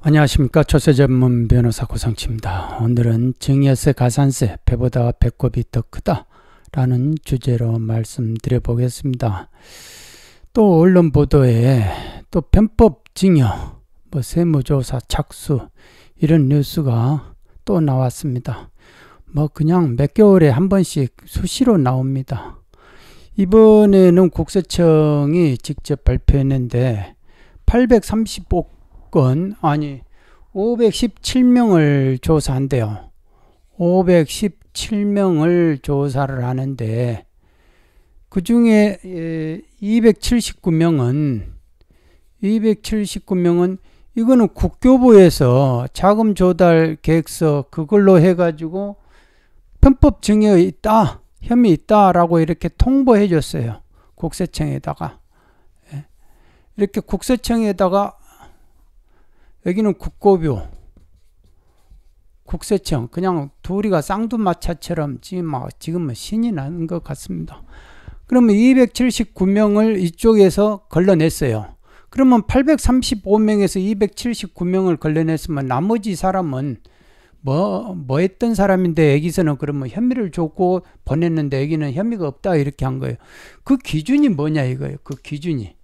안녕하십니까 초세 전문 변호사 고성치입니다 오늘은 증여세 가산세 배보다 배꼽이 더 크다 라는 주제로 말씀드려 보겠습니다. 또 언론 보도에 또 편법 증여 뭐 세무조사 착수 이런 뉴스가 또 나왔습니다. 뭐 그냥 몇 개월에 한 번씩 수시로 나옵니다. 이번에는 국세청이 직접 발표했는데 835억 건 아니 517명을 조사한대요. 517명을 조사를 하는데 그 중에 279명은 예, 279명은 이거는 국교부에서 자금 조달 계획서 그걸로 해가지고 편법 증여 있다 혐의 있다라고 이렇게 통보해 줬어요 국세청에다가 예. 이렇게 국세청에다가 여기는 국고뷰, 국세청 그냥 둘이가 쌍두마차처럼 지금 막 뭐, 지금 뭐 신이 나는 것 같습니다. 그러면 279명을 이쪽에서 걸러냈어요. 그러면 835명에서 279명을 걸러냈으면 나머지 사람은 뭐, 뭐 했던 사람인데 여기서는 그러면 혐의를 줬고 보냈는데 여기는 혐의가 없다 이렇게 한 거예요. 그 기준이 뭐냐 이거예요. 그 기준이.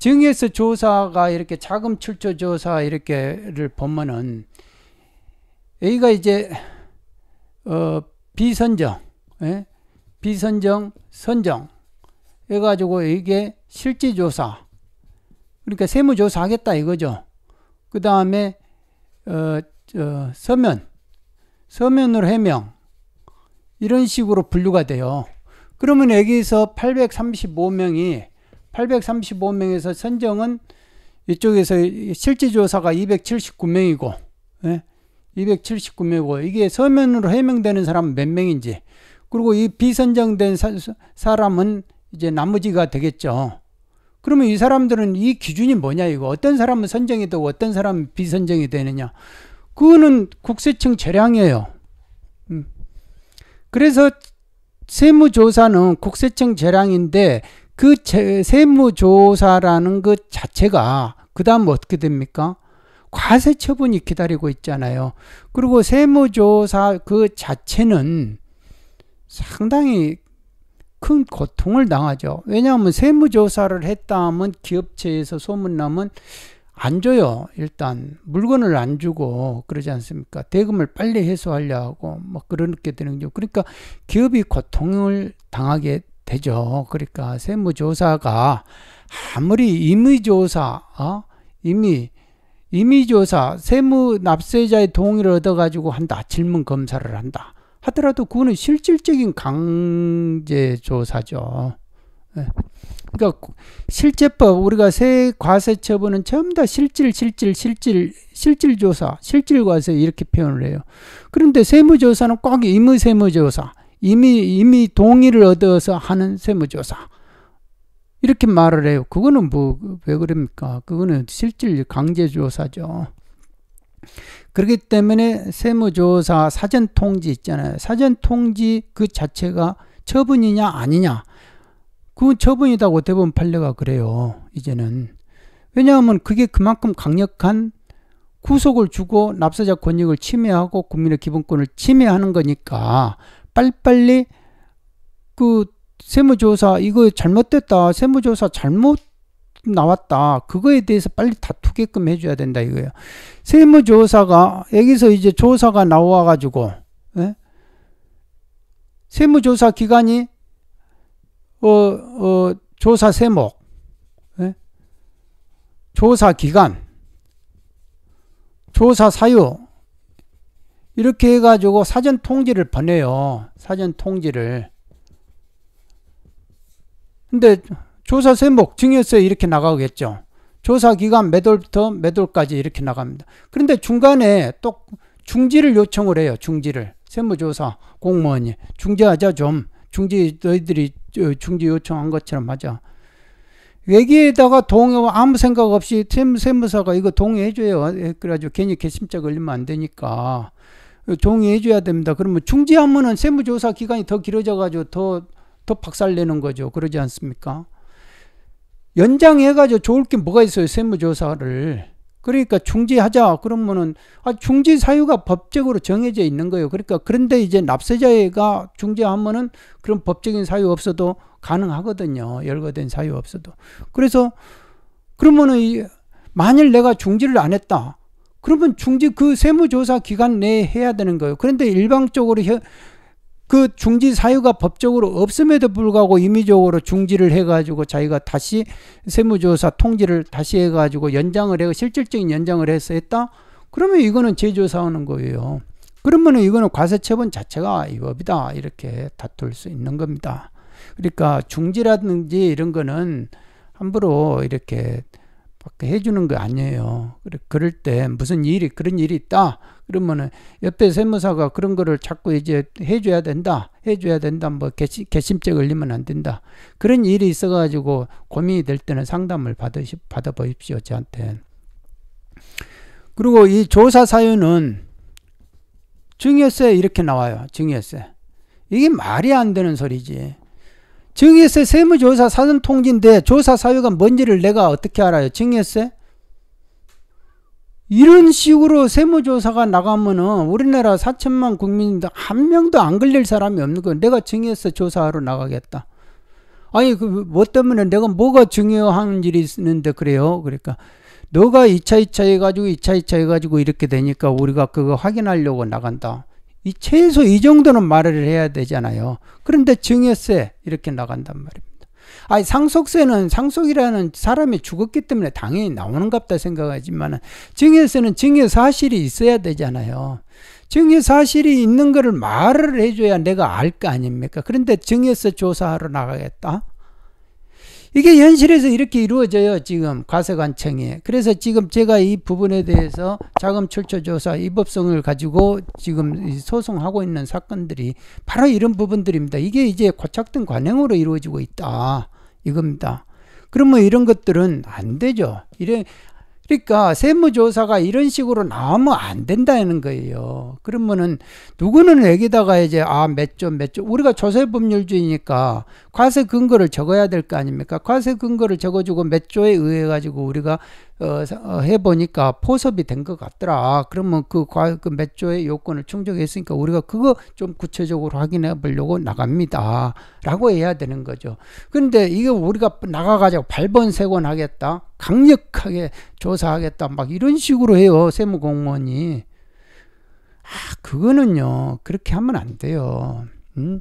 증의에서 조사가 이렇게 자금 출처 조사 이렇게를 보면은 여기가 이제 어 비선정, 예? 비선정, 선정 해가지고 이게 실지 조사, 그러니까 세무 조사하겠다 이거죠. 그 다음에 어, 어, 서면, 서면으로 해명 이런 식으로 분류가 돼요. 그러면 여기서 835명이 835명에서 선정은 이쪽에서 실제조사가 279명이고, 예? 279명이고, 이게 서면으로 해명되는 사람은 몇 명인지, 그리고 이 비선정된 사, 람은 이제 나머지가 되겠죠. 그러면 이 사람들은 이 기준이 뭐냐, 이거. 어떤 사람은 선정이 되고 어떤 사람은 비선정이 되느냐. 그거는 국세청 재량이에요. 음. 그래서 세무조사는 국세청 재량인데 그 세무조사라는 것 그 자체가 그 다음 어떻게 됩니까? 과세 처분이 기다리고 있잖아요. 그리고 세무조사 그 자체는 상당히 큰 고통을 당하죠. 왜냐하면 세무조사를 했다 하면 기업체에서 소문나면 안 줘요. 일단 물건을 안 주고 그러지 않습니까? 대금을 빨리 해소하려 고막 뭐 그렇게 되는 거죠. 그러니까 기업이 고통을 당하게 되죠. 그러니까 세무조사가 아무리 임의조사, 어? 임의, 임의조사, 세무 납세자의 동의를 얻어가지고 한다. 질문 검사를 한다. 하더라도 그거는 실질적인 강제조사죠. 네. 그러니까 실제법 우리가 세 과세 처분은 전부 다 실질 실질 실질 실질 조사 실질 과세 이렇게 표현을 해요. 그런데 세무조사는 꽉 임의 세무조사 이미 이미 동의를 얻어서 하는 세무조사 이렇게 말을 해요. 그거는 뭐 왜 그럽니까? 그거는 실질 강제조사죠. 그렇기 때문에 세무조사 사전 통지 있잖아요. 사전 통지 그 자체가 처분이냐 아니냐. 그 처분이다고 대법원 판례가 그래요. 이제는 왜냐하면 그게 그만큼 강력한 구속을 주고 납세자 권익을 침해하고 국민의 기본권을 침해하는 거니까 빨리빨리 그 세무조사 이거 잘못됐다 세무조사 잘못 나왔다 그거에 대해서 빨리 다투게끔 해줘야 된다 이거예요 세무조사가 여기서 이제 조사가 나와 가지고 예? 세무조사 기간이 어, 어, 조사 세목 예? 조사 기간 조사 사유 이렇게 해가지고 사전 통지를 보내요. 사전 통지를. 근데 조사 세목, 증여세 이렇게 나가겠죠. 조사 기간 몇 월부터 몇 월까지 이렇게 나갑니다. 그런데 중간에 또 중지를 요청을 해요. 중지를. 세무조사 공무원이 중지하자 좀. 중지 너희들이 중지 요청한 것처럼 하자. 외기에다가 동의 아무 생각 없이 세무사가 이거 동의해줘요. 그래가지고 괜히 개심자 걸리면 안 되니까. 동의해줘야 됩니다. 그러면 중지하면은 세무조사 기간이 더 길어져가지고 더, 더 박살내는 거죠. 그러지 않습니까? 연장해가지고 좋을 게 뭐가 있어요, 세무조사를. 그러니까 중지하자. 그러면은, 아, 중지 사유가 법적으로 정해져 있는 거예요. 그러니까, 그런데 이제 납세자가 중지하면은 그런 법적인 사유 없어도 가능하거든요. 열거된 사유 없어도. 그래서, 그러면은, 이, 만일 내가 중지를 안 했다. 그러면 중지 그 세무조사 기간 내에 해야 되는 거예요. 그런데 일방적으로 혀, 그 중지 사유가 법적으로 없음에도 불구하고 임의적으로 중지를 해가지고 자기가 다시 세무조사 통지를 다시 해가지고 연장을 해서 실질적인 연장을 해서 했다? 그러면 이거는 재조사하는 거예요. 그러면 이거는 과세처분 자체가 위법이다 이렇게 다툴 수 있는 겁니다. 그러니까 중지라든지 이런 거는 함부로 이렇게 해주는 거 아니에요. 그래, 그럴 때 무슨 일이, 그런 일이 있다. 그러면은 옆에 세무사가 그런 거를 자꾸 이제 해줘야 된다. 해줘야 된다. 뭐 개심, 개심죄 걸리면 안 된다. 그런 일이 있어가지고 고민이 될 때는 상담을 받으시, 받아보십시오. 저한테. 그리고 이 조사 사유는 증여세 이렇게 나와요. 증여세. 이게 말이 안 되는 소리지. 증여세 세무조사 사전통지인데 조사 사유가 뭔지를 내가 어떻게 알아요? 증여세? 이런 식으로 세무조사가 나가면은 우리나라 4천만 국민인데 한 명도 안 걸릴 사람이 없는 거예요. 내가 증여세 조사하러 나가겠다. 아니 그 뭐 때문에 내가 뭐가 중요한 일이 있는데 그래요? 그러니까 너가 2차 2차 해가지고 2차 2차 해가지고 이렇게 되니까 우리가 그거 확인하려고 나간다. 이 최소 이 정도는 말을 해야 되잖아요. 그런데 증여세 이렇게 나간단 말입니다. 아 상속세는 상속이라는 사람이 죽었기 때문에 당연히 나오는 갑다 생각하지만 증여세는 증여 사실이 있어야 되잖아요. 증여 사실이 있는 것을 말을 해줘야 내가 알 거 아닙니까? 그런데 증여세 조사하러 나가겠다. 이게 현실에서 이렇게 이루어져요. 지금 과세관청에. 그래서 지금 제가 이 부분에 대해서 자금 출처 조사 입법성을 가지고 지금 소송하고 있는 사건들이 바로 이런 부분들입니다. 이게 이제 고착된 관행으로 이루어지고 있다. 이겁니다. 그러면 이런 것들은 안 되죠. 이래 그러니까 세무조사가 이런 식으로 나오면 안 된다는 거예요. 그러면은 누구는 여기다가 이제 아몇점몇점 우리가 조세법률주의니까 과세 근거를 적어야 될 거 아닙니까? 과세 근거를 적어주고 몇 조에 의해 가지고 우리가 어, 어, 해보니까 포섭이 된 것 같더라. 그러면 그, 과, 그 몇 조의 요건을 충족했으니까 우리가 그거 좀 구체적으로 확인해 보려고 나갑니다. 라고 해야 되는 거죠. 근데 이게 우리가 나가가지고 발번세권 하겠다. 강력하게 조사하겠다. 막 이런 식으로 해요. 세무공무원이. 아, 그거는요. 그렇게 하면 안 돼요. 음?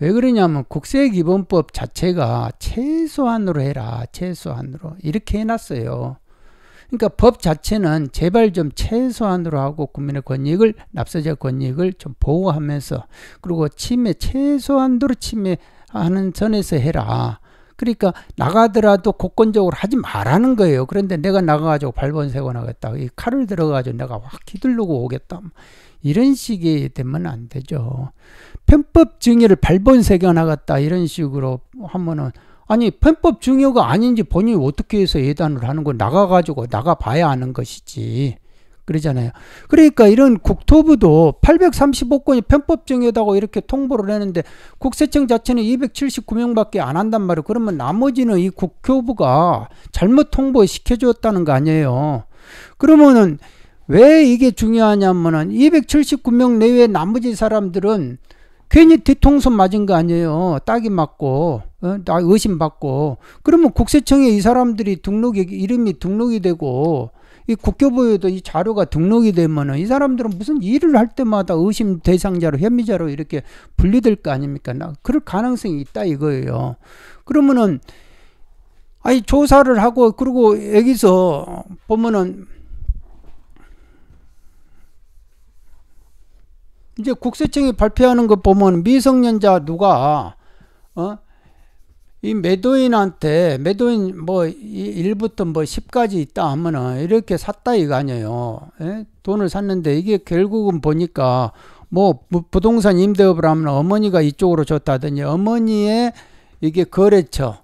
왜 그러냐면 국세기본법 자체가 최소한으로 해라. 최소한으로. 이렇게 해놨어요. 그러니까 법 자체는 제발 좀 최소한으로 하고 국민의 권익을 납세자 권익을 좀 보호하면서 그리고 침해 최소한으로 침해하는 선에서 해라. 그러니까 나가더라도 고건적으로 하지 말라는 거예요. 그런데 내가 나가가지고 발본 세워 나겠다. 이 칼을 들어가지고 내가 확 휘둘르고 오겠다. 이런 식이 되면 안 되죠. 편법 증여를 발본 세워 나겠다 이런 식으로 하면은 아니 편법 증여가 아닌지 본인이 어떻게 해서 예단을 하는 거 나가가지고 나가봐야 아는 것이지. 그러잖아요. 그러니까 이런 국토부도 835건이 편법정의다고 이렇게 통보를 했는데 국세청 자체는 279명밖에 안 한단 말이에요. 그러면 나머지는 이 국교부가 잘못 통보시켜줬다는 거 아니에요. 그러면은 왜 이게 중요하냐면은 279명 내외 나머지 사람들은 괜히 뒤통수 맞은 거 아니에요. 딱이 맞고, 어? 의심받고. 그러면 국세청에 이 사람들이 등록이, 이름이 등록이 되고, 이 국교부에도 이 자료가 등록이 되면은 이 사람들은 무슨 일을 할 때마다 의심 대상자로 혐의자로 이렇게 분리될 거 아닙니까? 나 그럴 가능성이 있다 이거예요. 그러면은 아니 조사를 하고 그리고 여기서 보면은 이제 국세청이 발표하는 거 보면 미성년자 누가 어이 매도인한테 매도인 뭐 1부터 뭐 10까지 있다 하면은 이렇게 샀다 이거 아니에요. 예? 돈을 샀는데 이게 결국은 보니까 뭐 부동산 임대업을 하면 어머니가 이쪽으로 줬다든지 어머니의 이게 거래처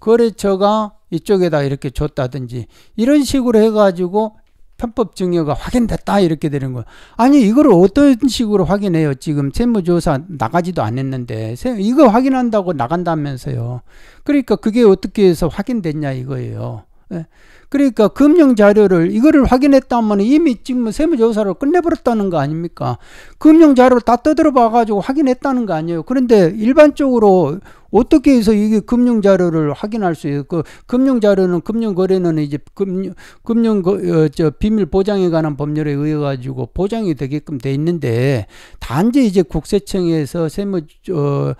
거래처가 이쪽에다 이렇게 줬다든지 이런 식으로 해가지고 편법 증여가 확인됐다 이렇게 되는 거 아니 이걸 어떤 식으로 확인해요? 지금 채무조사 나가지도 않았는데 이거 확인한다고 나간다면서요. 그러니까 그게 어떻게 해서 확인됐냐 이거예요. 예. 그러니까 금융 자료를 이거를 확인했다면 이미 지금 세무조사를 끝내버렸다는 거 아닙니까? 금융 자료를 다 떠들어 봐가지고 확인했다는 거 아니에요. 그런데 일반적으로 어떻게 해서 이게 금융 자료를 확인할 수 있어요? 그 금융 자료는 금융 거래는 이제 금융 금융 거, 어, 저 비밀 보장에 관한 법률에 의해 가지고 보장이 되게끔 돼 있는데 단지 이제 국세청에서 세무 어,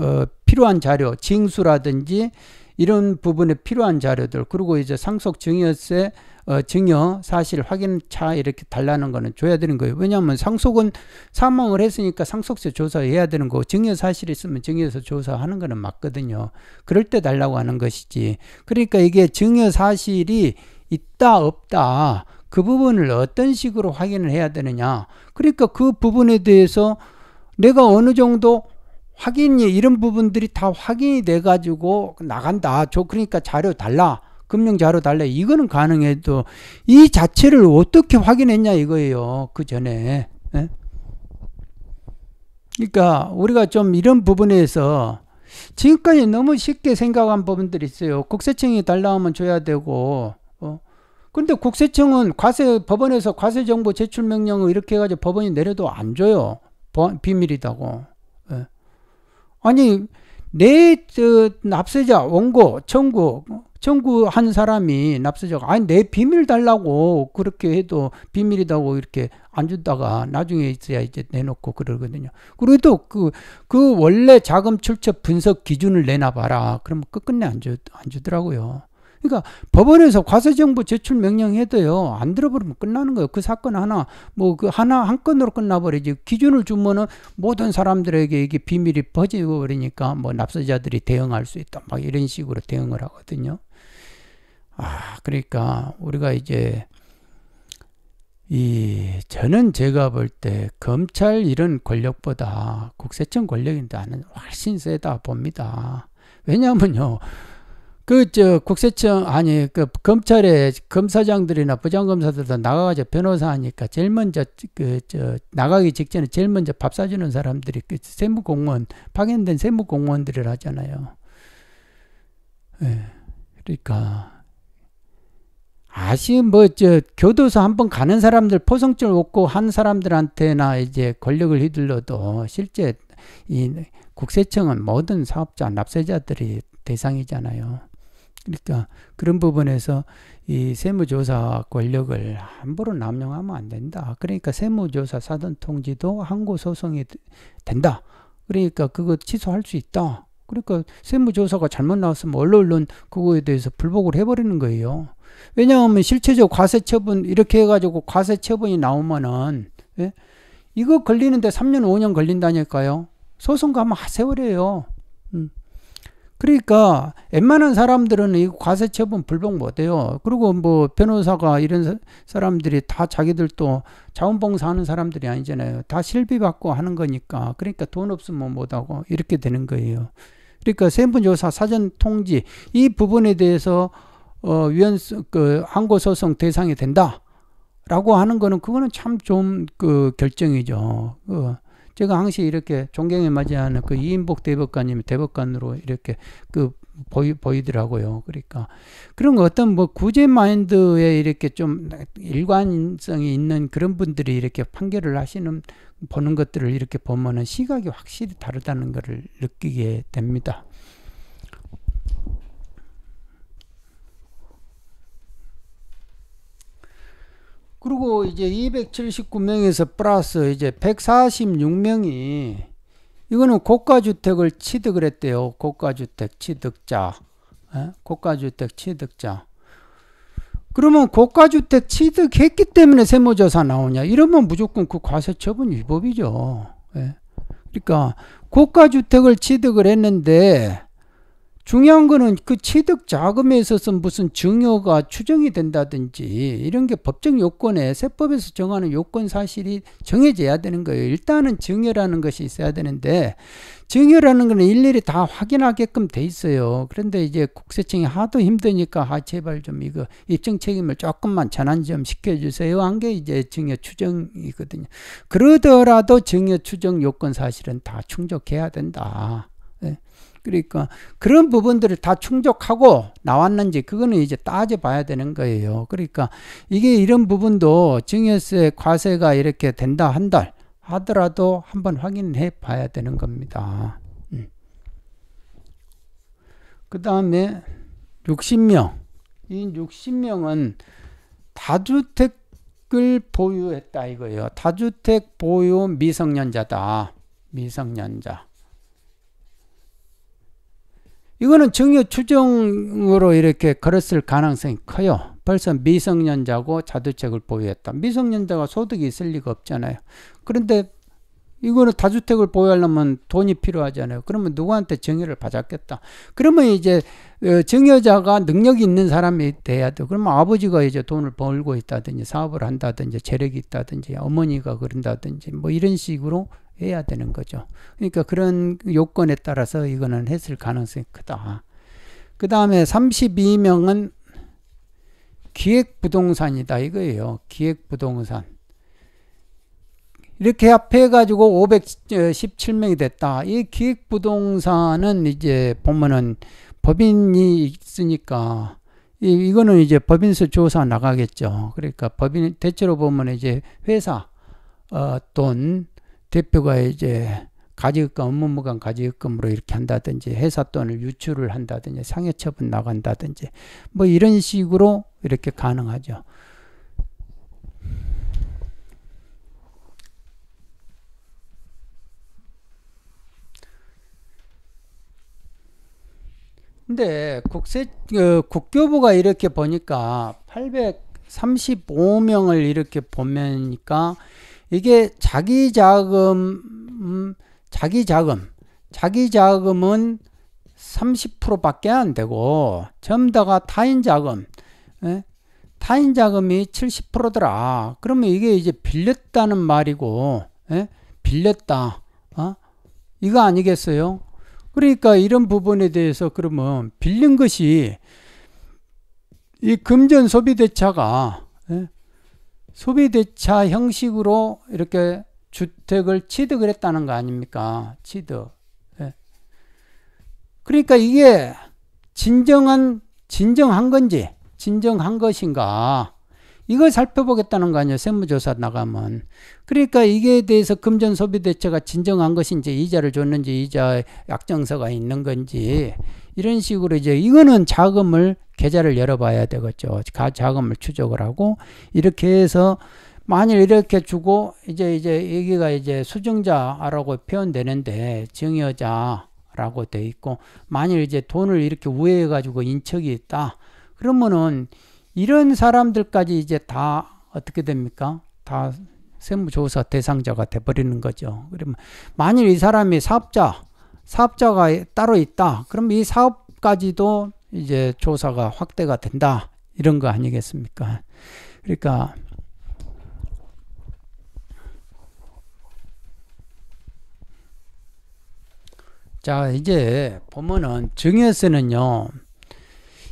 어 필요한 자료 징수라든지 이런 부분에 필요한 자료들 그리고 이제 상속 증여세 어, 증여 사실 확인차 이렇게 달라는 거는 줘야 되는 거예요. 왜냐하면 상속은 사망을 했으니까 상속세 조사해야 되는 거 증여 사실 있으면 증여세 조사하는 거는 맞거든요. 그럴 때 달라고 하는 것이지. 그러니까 이게 증여 사실이 있다 없다 그 부분을 어떤 식으로 확인을 해야 되느냐. 그러니까 그 부분에 대해서 내가 어느 정도 확인이 이런 부분들이 다 확인이 돼 가지고 나간다. 저 그러니까 자료 달라. 금융 자료 달래 이거는 가능해도 이 자체를 어떻게 확인했냐 이거예요. 그 전에. 예? 그러니까 우리가 좀 이런 부분에서 지금까지 너무 쉽게 생각한 부분들이 있어요. 국세청이 달라하면 줘야 되고 어. 근데 국세청은 과세 법원에서 과세 정보 제출 명령을 이렇게 해가지고 법원이 내려도 안 줘요. 비밀이다고. 아니 내 저, 납세자 원고 청구 청구한 사람이 납세자가 아니 내 비밀 달라고 그렇게 해도 비밀이라고 이렇게 안 준다가 나중에 있어야 이제 내놓고 그러거든요. 그래도 그, 그 원래 자금 출처 분석 기준을 내놔봐라. 그러면 끝끝내 안, 주, 안 주더라고요. 그러니까 법원에서 과세정보 제출 명령해도요 안 들어버리면 끝나는 거예요. 그 사건 하나 뭐 그 하나 한 건으로 끝나버리지 기준을 주면은 모든 사람들에게 이게 비밀이 퍼지고 버리니까 뭐 납세자들이 대응할 수 있다 막 이런 식으로 대응을 하거든요. 아 그러니까 우리가 이제 이 저는 제가 볼 때 검찰 이런 권력보다 국세청 권력인데 나는 훨씬 세다 봅니다. 왜냐면요 그, 저, 국세청, 아니, 그, 검찰의 검사장들이나 부장검사들도 나가가지고 변호사 하니까 제일 먼저, 그, 저, 나가기 직전에 제일 먼저 밥 사주는 사람들이 그 세무공무원, 파견된 세무공무원들을 하잖아요. 예. 그러니까, 아시, 뭐, 저, 교도소 한번 가는 사람들, 포성줄 없고 한 사람들한테나 이제 권력을 휘둘러도 실제 이 국세청은 모든 사업자, 납세자들이 대상이잖아요. 그러니까 그런 부분에서 이 세무조사 권력을 함부로 남용하면 안 된다. 그러니까 세무조사 사전통지도 항고소송이 된다. 그러니까 그거 취소할 수 있다. 그러니까 세무조사가 잘못 나왔으면 얼른 얼른 그거에 대해서 불복을 해버리는 거예요. 왜냐하면 실체적 과세처분 이렇게 해가지고 과세처분이 나오면은 예? 이거 걸리는데 3년 5년 걸린다니까요. 소송 가면 하 세월이에요. 음. 그러니까 웬만한 사람들은 이 과세 처분 불복 못해요. 그리고 뭐 변호사가 이런 사람들이 다 자기들도 자원봉사하는 사람들이 아니잖아요. 다 실비 받고 하는 거니까 그러니까 돈 없으면 못하고 이렇게 되는 거예요. 그러니까 세무조사 사전 통지 이 부분에 대해서 어 위헌 그 항고 소송 대상이 된다라고 하는 거는 그거는 참 좀 그 결정이죠. 그 제가 항시 이렇게 존경에 맞이하는 그 이인복 대법관님이 대법관으로 이렇게 그 보이, 보이더라고요. 그러니까 그런 어떤 뭐 구제 마인드에 이렇게 좀 일관성이 있는 그런 분들이 이렇게 판결을 하시는 보는 것들을 이렇게 보면은 시각이 확실히 다르다는 것을 느끼게 됩니다. 그리고 이제 279명에서 플러스 이제 146명이 이거는 고가주택을 취득을 했대요. 고가주택 취득자. 에? 예? 고가주택 취득자. 그러면 고가주택 취득했기 때문에 세무조사 나오냐? 이러면 무조건 그 과세 처분 위법이죠. 에? 예? 그러니까 고가주택을 취득을 했는데 중요한 거는 그 취득 자금에 있어서 무슨 증여가 추정이 된다든지 이런 게 법적 요건에 세법에서 정하는 요건 사실이 정해져야 되는 거예요. 일단은 증여라는 것이 있어야 되는데 증여라는 거는 일일이 다 확인하게끔 돼 있어요. 그런데 이제 국세청이 하도 힘드니까 아 제발 좀 이거 입증 책임을 조금만 전환 좀 시켜주세요 한 게 이제 증여 추정이거든요. 그러더라도 증여 추정 요건 사실은 다 충족해야 된다. 그러니까 그런 부분들을 다 충족하고 나왔는지 그거는 이제 따져봐야 되는 거예요. 그러니까 이게 이런 부분도 증여세 과세가 이렇게 된다 한 달 하더라도 한번 확인해 봐야 되는 겁니다. 음. 그 다음에 60명 이 60명은 다주택을 보유했다 이거예요. 다주택 보유 미성년자다. 미성년자. 이거는 증여 추정으로 이렇게 걸었을 가능성이 커요. 벌써 미성년자고 자주책을 보유했다. 미성년자가 소득이 있을 리가 없잖아요. 그런데 이거는 다주택을 보유하려면 돈이 필요하잖아요. 그러면 누구한테 증여를 받았겠다. 그러면 이제 증여자가 어, 능력이 있는 사람이 돼야 돼 그러면 아버지가 이제 돈을 벌고 있다든지 사업을 한다든지 재력이 있다든지 어머니가 그런다든지 뭐 이런 식으로 해야 되는 거죠. 그러니까 그런 요건에 따라서 이거는 했을 가능성이 크다. 그 다음에 32명은 기획부동산이다 이거예요. 기획부동산. 이렇게 합해가지고 517명이 됐다. 이 기획부동산은 이제 보면은 법인이 있으니까 이, 이거는 이제 법인서 조사 나가겠죠. 그러니까 법인 대체로 보면 이제 회사 어, 돈 대표가 이제 가지급금, 업무무관 가지급금으로 이렇게 한다든지 회사 돈을 유출을 한다든지 상해 처분 나간다든지 뭐 이런 식으로 이렇게 가능하죠. 근데 국세 어, 국교부가 이렇게 보니까 835명을 이렇게 보면니까 이게 자기 자금, 음, 자기 자금, 자기 자금은 30%밖에 안 되고 전다가 타인 자금, 에? 예? 타인 자금이 70%더라. 그러면 이게 이제 빌렸다는 말이고, 에? 예? 빌렸다. 어? 이거 아니겠어요? 그러니까 이런 부분에 대해서 그러면 빌린 것이 이 금전 소비 대차가 에? 예? 소비대차 형식으로 이렇게 주택을 취득을 했다는 거 아닙니까? 취득. 예. 그러니까 이게 진정한, 진정한 건지, 진정한 것인가. 이걸 살펴보겠다는 거 아니에요. 세무조사 나가면. 그러니까 이게 대해서 금전소비대체가 진정한 것인지 이자를 줬는지 이자 약정서가 있는 건지 이런 식으로 이제 이거는 자금을 계좌를 열어봐야 되겠죠. 자금을 추적을 하고 이렇게 해서 만일 이렇게 주고 이제 이제 여기가 이제 수증자라고 표현되는데 증여자라고 돼 있고 만일 이제 돈을 이렇게 우회해 가지고 인척이 있다 그러면은 이런 사람들까지 이제 다 어떻게 됩니까? 다 세무조사 대상자가 돼버리는 거죠. 그러면 만일 이 사람이 사업자, 사업자가 따로 있다. 그럼 이 사업까지도 이제 조사가 확대가 된다. 이런 거 아니겠습니까? 그러니까 자 이제 보면은 증여세는요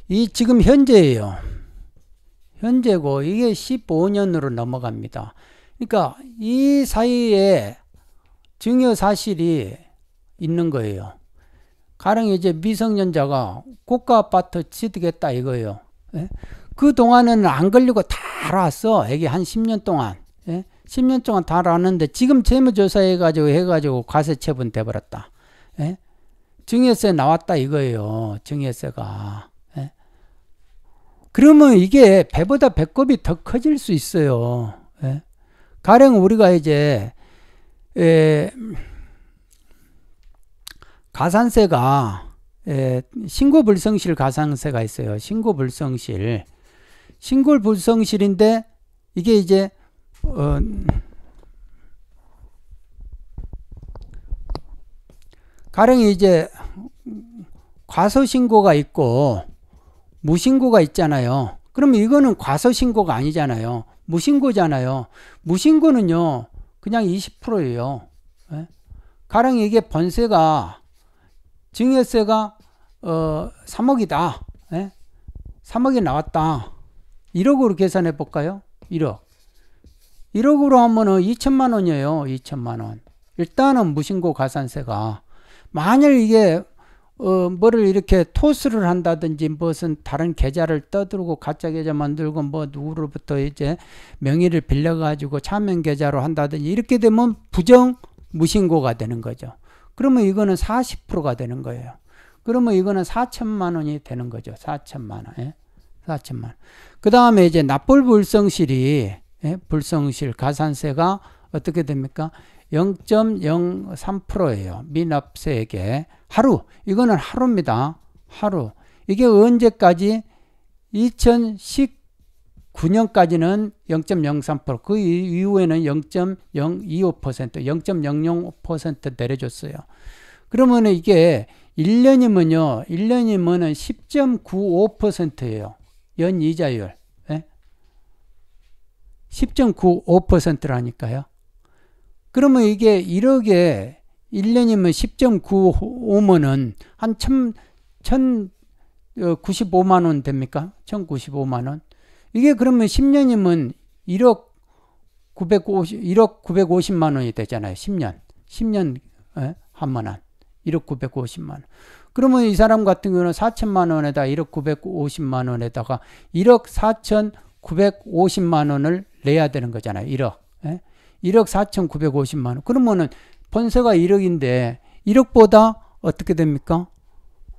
이 지금 현재예요 현재고 이게 15년으로 넘어갑니다. 그러니까 이 사이에 증여 사실이 있는 거예요. 가령 이제 미성년자가 고가 아파트 취득했다 이거예요. 예? 그 동안에는 안 걸리고 다 알았어. 애기 한 10년 동안. 예? 10년 동안 다 알았는데 지금 재무조사해가지고 해가지고 과세 처분 돼버렸다. 예? 증여세 나왔다 이거예요. 증여세가. 그러면 이게 배보다 배꼽이 더 커질 수 있어요. 예? 가령 우리가 이제 예, 가산세가 예, 신고불성실 가산세가 있어요. 신고불성실. 신고불성실인데 이게 이제 어, 가령 이제 과소신고가 있고 무신고가 있잖아요. 그러면 이거는 과소신고가 아니잖아요. 무신고잖아요. 무신고는요, 그냥 20%예요. 예? 가령 이게 번세가 증여세가 어, 3억이다. 예? 3억이 나왔다. 1억으로 계산해 볼까요? 1억. 1억으로 하면은 2천만 원이에요. 2천만 원. 일단은 무신고 가산세가 만일 이게 어, 뭐를 이렇게 토스를 한다든지 무슨 다른 계좌를 떠들고 가짜 계좌 만들고 뭐 누구로부터 이제 명의를 빌려가지고 차명 계좌로 한다든지 이렇게 되면 부정 무신고가 되는 거죠. 그러면 이거는 40%가 되는 거예요. 그러면 이거는 4천만 원이 되는 거죠. 4천만 원. 예? 4천만 원. 그 다음에 이제 납불 불성실이 예? 불성실 가산세가 어떻게 됩니까? 0.03%예요. 미납세액에 하루 이거는 하루입니다. 하루 이게 언제까지 2019년까지는 0.03%그 이후에는 0.025% 0.005% 내려줬어요. 그러면 이게 1년이면요. 1년이면 10.95%예요. 연 이자율. 10.95%라니까요. 예? 그러면 이게 1억에 1년이면 10.95면은 한 천, 천, 95만 어, 원 됩니까? 1095만 원. 이게 그러면 10년이면 1억 950, 1억 950만 원이 되잖아요. 10년. 10년, 에? 한만원. 1억 950만 원. 그러면 이 사람 같은 경우는 4천만 원에다 1억 950만 원에다가 1억 4천 950만 원을 내야 되는 거잖아요. 1억. 에? 예? 1억 4,950만 천 원. 그러면은 본세가 1억인데 1억보다 어떻게 됩니까?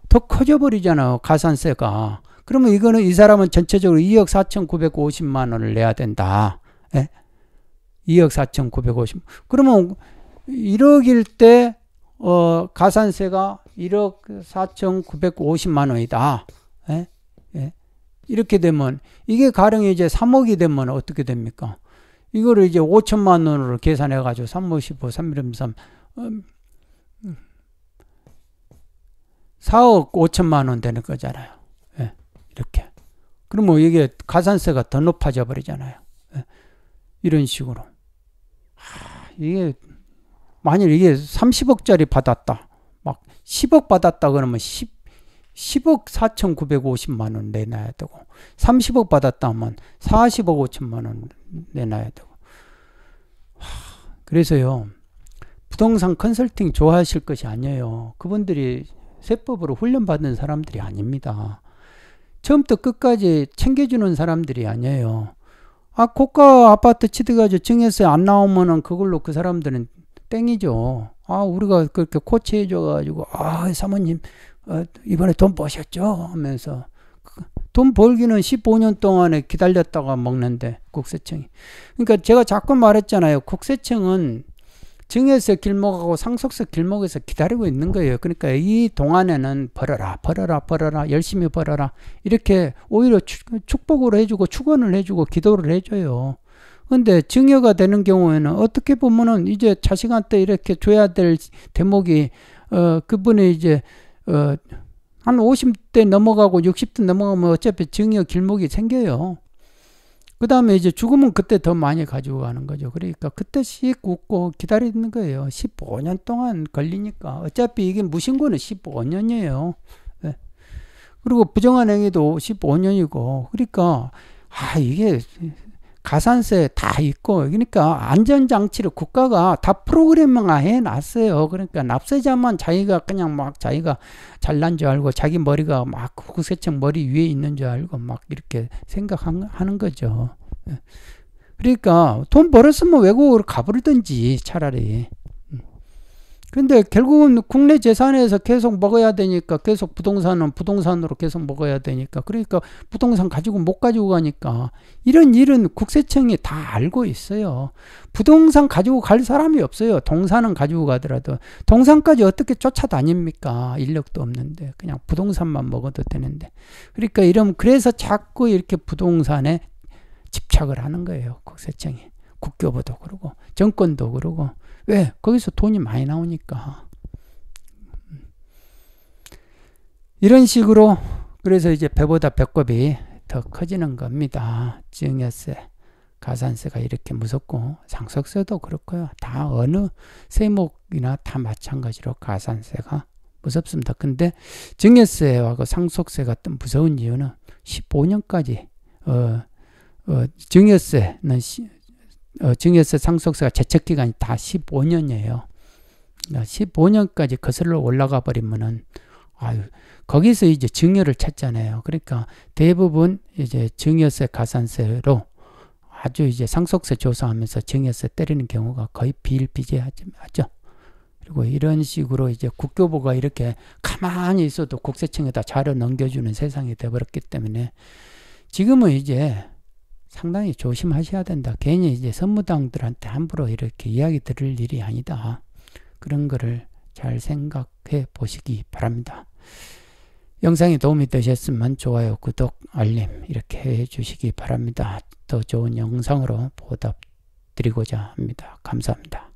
더 커져 버리잖아요. 가산세가. 그러면 이거는 이 사람은 전체적으로 2억 4,950만 천 원을 내야 된다. 예? 2억 4,950. 천만 원. 그러면 1억일 때 어, 가산세가 1억 4,950만 천 원이다. 예? 예? 이렇게 되면 이게 가령 이제 3억이 되면 어떻게 됩니까? 이거를 이제 5천만 원으로 계산해 가지고 3, 15, 3, 1, 3 4억 음, 5천만 원 되는 거잖아요. 예, 이렇게. 그러면 이게 가산세가 더 높아져 버리잖아요. 예, 이런 식으로. 하, 이게 만일 이게 30억짜리 받았다. 막 10억 받았다 그러면 10 10억 4,950만 원 내놔야 되고 30억 받았다면 40억 5천만 원 내놔야 되고 하, 그래서요 부동산 컨설팅 좋아하실 것이 아니에요 그분들이 세법으로 훈련받은 사람들이 아닙니다 처음부터 끝까지 챙겨주는 사람들이 아니에요 아 고가 아파트 취득가지고 증여세 안 나오면은 그걸로 그 사람들은 땡이죠 아 우리가 그렇게 코치해줘가지고 아 사모님 어, 이번에 돈 버셨죠? 하면서 그 돈 벌기는 15년 동안에 기다렸다가 먹는데 국세청이. 그러니까 제가 자꾸 말했잖아요. 국세청은 증여세 길목하고 상속세 길목에서 기다리고 있는 거예요. 그러니까 이 동안에는 벌어라, 벌어라, 벌어라, 열심히 벌어라. 이렇게 오히려 축복을 해주고 축원을 해주고 기도를 해줘요. 근데 증여가 되는 경우에는 어떻게 보면은 이제 자식한테 이렇게 줘야 될 대목이 어 그분의 이제 어, 한 50대 넘어가고 60대 넘어가면 어차피 증여 길목이 생겨요. 그 다음에 이제 죽으면 그때 더 많이 가지고 가는 거죠. 그러니까 그때씩 웃고 기다리는 거예요. 15년 동안 걸리니까. 어차피 이게 무신고는 15년이에요. 네. 예. 그리고 부정한 행위도 15년이고. 그러니까, 아, 이게 가산세 다 있고 그러니까 안전장치를 국가가 다 프로그램화 해 놨어요 그러니까 납세자만 자기가 그냥 막 자기가 잘난 줄 알고 자기 머리가 막 국세청 머리 위에 있는 줄 알고 막 이렇게 생각하는 거죠 예. 그러니까 돈 벌었으면 외국으로 가버리든지 차라리 근데 결국은 국내 재산에서 계속 먹어야 되니까 계속 부동산은 부동산으로 계속 먹어야 되니까 그러니까 부동산 가지고 못 가지고 가니까 이런 일은 국세청이 다 알고 있어요. 부동산 가지고 갈 사람이 없어요. 동산은 가지고 가더라도 동산까지 어떻게 쫓아다닙니까? 인력도 없는데 그냥 부동산만 먹어도 되는데 그러니까 이런 그래서 자꾸 이렇게 부동산에 집착을 하는 거예요. 국세청이 국교부도 그러고 정권도 그러고 왜? 거기서 돈이 많이 나오니까. 이런 식으로 그래서 이제 배보다 배꼽이 더 커지는 겁니다. 증여세, 가산세가 이렇게 무섭고 상속세도 그렇고요. 다 어느 세목이나 다 마찬가지로 가산세가 무섭습니다. 근데 증여세와 그 상속세 같은 무서운 이유는 15년까지 어, 어, 증여세는 어, 증여세 상속세가 제척기간이 다 15년이에요. 15년까지 어, 거슬러 올라가 버리면은 아유 거기서 이제 증여를 찾잖아요. 그러니까 대부분 이제 증여세 가산세로 아주 이제 상속세 조사하면서 증여세 때리는 경우가 거의 비일비재하죠. 그리고 이런 식으로 이제 국교부가 이렇게 가만히 있어도 국세청에다 자료 넘겨주는 세상이 되어버렸기 때문에 지금은 이제 상당히 조심하셔야 된다. 괜히 이제 선무당들한테 함부로 이렇게 이야기 들을 일이 아니다. 그런 거를 잘 생각해 보시기 바랍니다. 영상이 도움이 되셨으면 좋아요, 구독, 알림 이렇게 해주시기 바랍니다. 더 좋은 영상으로 보답드리고자 합니다. 감사합니다.